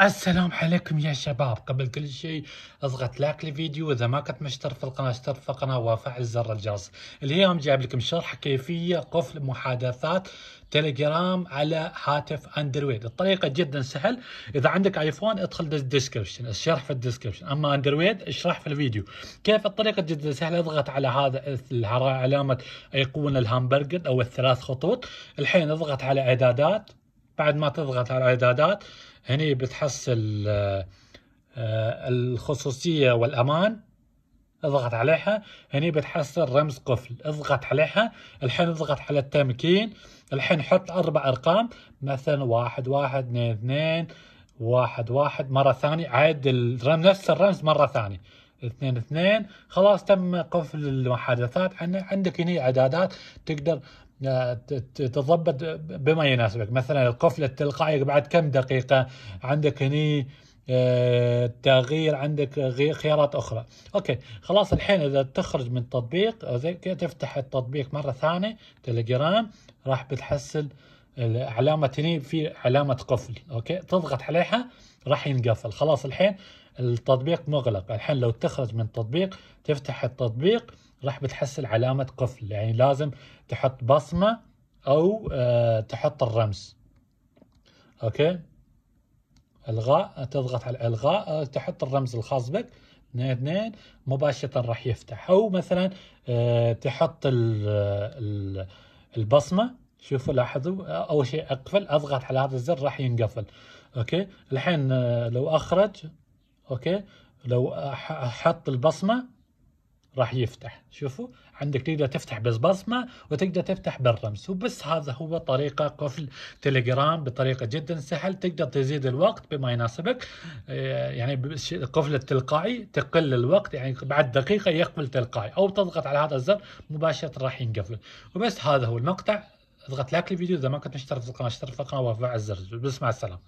السلام عليكم يا شباب قبل كل شيء اضغط لايك للفيديو اذا ما كنت مشترك في القناه اشترك في القناه وفعل زر الجرس اليوم جايب لكم شرح كيفيه قفل محادثات تليجرام على هاتف اندرويد الطريقه جدا سهل اذا عندك ايفون ادخل الديسكربشن الشرح في الديسكربشن اما اندرويد اشرح في الفيديو كيف الطريقه جدا سهله اضغط على هذا علامه ايقونه الهامبرجر او الثلاث خطوط الحين اضغط على اعدادات بعد ما تضغط على الاعدادات هني بتحصل آه، آه، الخصوصيه والامان اضغط عليها هني بتحصل رمز قفل اضغط عليها الحين اضغط على التمكين الحين حط اربع ارقام مثلا واحد واحد اثنين اثنين واحد واحد مرة ثانية عيد الرمز نفس الرمز مرة ثانية اثنين اثنين خلاص تم قفل المحادثات عندك هنا اعدادات تقدر آه، تضبط بما يناسبك مثلا القفل التلقائي بعد كم دقيقة عندك هنا آه، تغيير عندك خيارات أخرى أوكي خلاص الحين إذا تخرج من التطبيق او تفتح التطبيق مرة ثانية تليجرام راح بتحصل العلامه هنا في علامه قفل اوكي تضغط عليها راح ينقفل خلاص الحين التطبيق مغلق الحين لو تخرج من التطبيق تفتح التطبيق راح بتحصل علامة قفل يعني لازم تحط بصمة أو أه تحط الرمز أوكي إلغاء تضغط على إلغاء آه، تحط الرمز الخاص بك اثنين اثنين مباشرة راح يفتح أو مثلا آه، تحط آه، البصمة شوفوا لاحظوا اول شيء اقفل اضغط على هذا الزر راح ينقفل اوكي الحين آه، لو اخرج اوكي لو احط البصمه راح يفتح شوفوا عندك تقدر تفتح بالبصمة وتقدر تفتح بالرمز وبس هذا هو طريقة قفل تليجرام بطريقة جدا سهل تقدر تزيد الوقت بما يناسبك آه، يعني قفل التلقائي تقل الوقت يعني بعد دقيقة يقفل تلقائي أو تضغط على هذا الزر مباشرة راح ينقفل وبس هذا هو المقطع اضغط لايك الفيديو اذا ما كنت مشترك في القناه اشترك في القناه وفعل على الزر بس مع السلامه